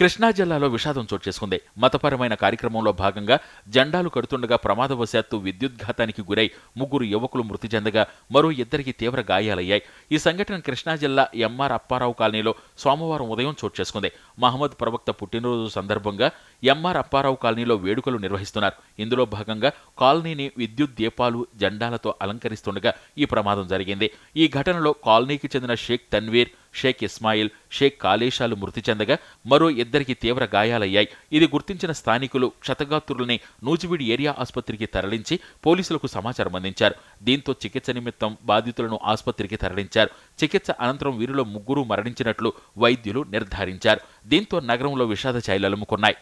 కృష్ణా జిల్లాలో విషాదం చోటు చేసుకుంది మతపరమైన కార్యక్రమంలో భాగంగా జెండాలు కడుతుండగా ప్రమాదవశాత్తు విద్యుద్ఘాతానికి గురై ముగ్గురు యువకులు మృతి చెందగా మరో ఇద్దరికి తీవ్ర గాయాలయ్యాయి ఈ సంఘటన కృష్ణా జిల్లా ఎంఆర్ అప్పారావు కాలనీలో సోమవారం ఉదయం చోటు చేసుకుంది మహమ్మద్ ప్రవక్త పుట్టినరోజు సందర్భంగా ఎంఆర్ అప్పారావు కాలనీలో వేడుకలు నిర్వహిస్తున్నారు ఇందులో భాగంగా కాలనీని విద్యుత్ దీపాలు జెండాలతో అలంకరిస్తుండగా ఈ ప్రమాదం జరిగింది ఈ ఘటనలో కాలనీకి చెందిన షేక్ తన్వీర్ షేక్ ఇస్మాయిల్ షేక్ కాలేషాలు మృతి చెందగా మరో ఇద్దరికి తీవ్ర గాయాలయ్యాయి ఇది గుర్తించిన స్థానికులు క్షతగాత్రులని నూజివీడి ఏరియా ఆసుపత్రికి తరలించి పోలీసులకు సమాచారం అందించారు దీంతో చికిత్స నిమిత్తం బాధితులను ఆసుపత్రికి తరలించారు చికిత్స అనంతరం వీరిలో ముగ్గురు మరణించినట్లు వైద్యులు నిర్ధారించారు దీంతో నగరంలో విషాద అలుముకున్నాయి